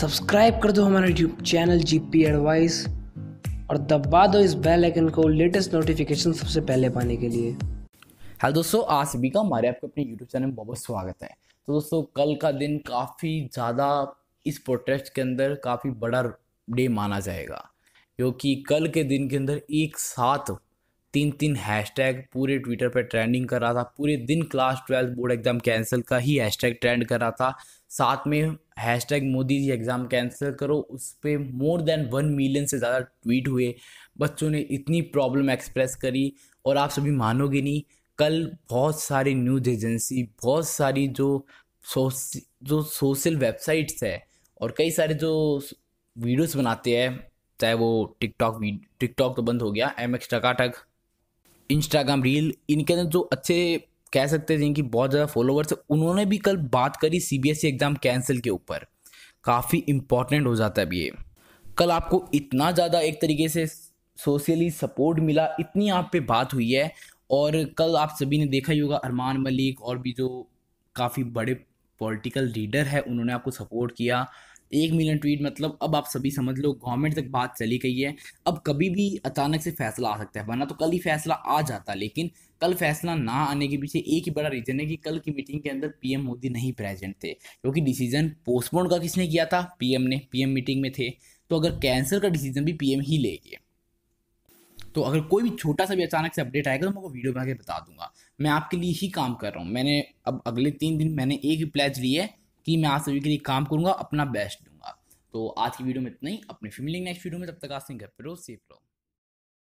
subscribe कर दो हमारा चैनल जी पी एडवाइस और दबा दो इस बेल आइकन को लेटेस्ट नोटिफिकेशन सबसे पहले पाने के लिए हेलो दोस्तों आज सभी का हमारे आपके अपने यूट्यूब चैनल में बहुत स्वागत है तो दोस्तों कल का दिन काफ़ी ज़्यादा इस प्रोटेस्ट के अंदर काफ़ी बड़ा डे माना जाएगा क्योंकि कल के दिन के अंदर एक साथ तीन तीन हैशटैग पूरे ट्विटर पर ट्रेंडिंग कर रहा था पूरे दिन class twelfth board exam cancel का ही हैशटैग ट्रेंड कर रहा था साथ में hashtag Modi ji exam cancel करो उस पर मोर देन वन मिलियन से ज़्यादा ट्वीट हुए बच्चों ने इतनी प्रॉब्लम एक्सप्रेस करी और आप सभी मानोगे नहीं कल बहुत सारी न्यूज एजेंसी बहुत सारी जो सोश जो सोशल वेबसाइट्स है और कई सारे जो वीडियोस बनाते हैं चाहे वो टिकटॉक टिकटॉक तो बंद हो गया M X Takatak Instagram reel इनके अंदर जो अच्छे कह सकते हैं जिनकी बहुत ज़्यादा फॉलोवर्स है उन्होंने भी कल बात करी सी एग्ज़ाम कैंसिल के ऊपर काफ़ी इम्पोर्टेंट हो जाता है अब ये कल आपको इतना ज़्यादा एक तरीके से सोशली सपोर्ट मिला इतनी आप पे बात हुई है और कल आप सभी ने देखा ही होगा अरमान मलिक और भी जो काफ़ी बड़े पॉलिटिकल लीडर है उन्होंने आपको सपोर्ट किया एक मिलियन ट्वीट मतलब अब आप सभी समझ लो गवर्नमेंट तक बात चली गई है अब कभी भी अचानक से फैसला आ सकता है वरना तो कल ही फैसला आ जाता लेकिन कल फैसला ना आने के पीछे एक ही बड़ा रीज़न है कि कल की मीटिंग के अंदर पीएम मोदी नहीं प्रेजेंट थे क्योंकि डिसीजन पोस्टपोन का किसने किया था पीएम ने पीएम मीटिंग में थे तो अगर कैंसर का डिसीजन भी पीएम ही लेंगे तो अगर कोई भी छोटा सा भी अचानक से अपडेट आएगा तो मैं आपको वीडियो बना के बता दूंगा मैं आपके लिए ही काम कर रहा हूँ मैंने अब अगले तीन दिन मैंने एक ही प्लेज ली है कि मैं आप सभी के लिए काम करूँगा अपना बेस्ट दूंगा तो आज की वीडियो में इतना ही अपने फैमिली नेक्स्ट वीडियो में तब तक आप सिंह घर पर रोज सेफ रहो